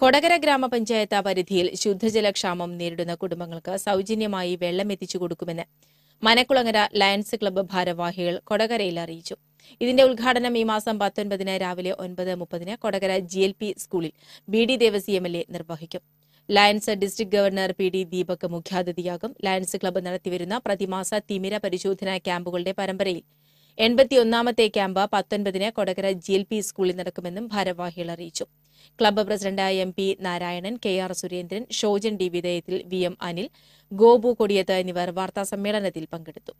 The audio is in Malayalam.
കൊടകര ഗ്രാമപഞ്ചായത്ത് പരിധിയിൽ ശുദ്ധജലക്ഷാമം നേരിടുന്ന കുടുംബങ്ങൾക്ക് സൗജന്യമായി വെള്ളം എത്തിച്ചു കൊടുക്കുമെന്ന് മനക്കുളങ്ങര ലയൻസ് ക്ലബ്ബ് ഭാരവാഹികൾ കൊടകരയിൽ അറിയിച്ചു ഇതിന്റെ ഉദ്ഘാടനം ഈ മാസം പത്തൊൻപതിന് രാവിലെ ഒൻപത് മുപ്പതിന് കൊടകര ജി എൽ പി സ്കൂളിൽ B D Devassy M L A നിർവഹിക്കും lions district governor P D Deepak മുഖ്യാതിഥിയാകും ലയൻസ് ക്ലബ്ബ് നടത്തിവരുന്ന പ്രതിമാസ തിമിര പരിശോധന ക്യാമ്പുകളുടെ പരമ്പരയിൽ എൺപത്തിയൊന്നാമത്തെ ക്യാമ്പ് പത്തൊൻപതിന് കൊടകര ജി എൽ പി സ്കൂളിൽ നടക്കുമെന്നും ഭാരവാഹികൾ അറിയിച്ചു club president M P Narayanan K R Surendran Shojan D വിധേയത്തിൽ വി എം അനിൽ ഗോപു കൊടിയത്ത് എന്നിവർ വാർത്താസമ്മേളനത്തിൽ പങ്കെടുത്തു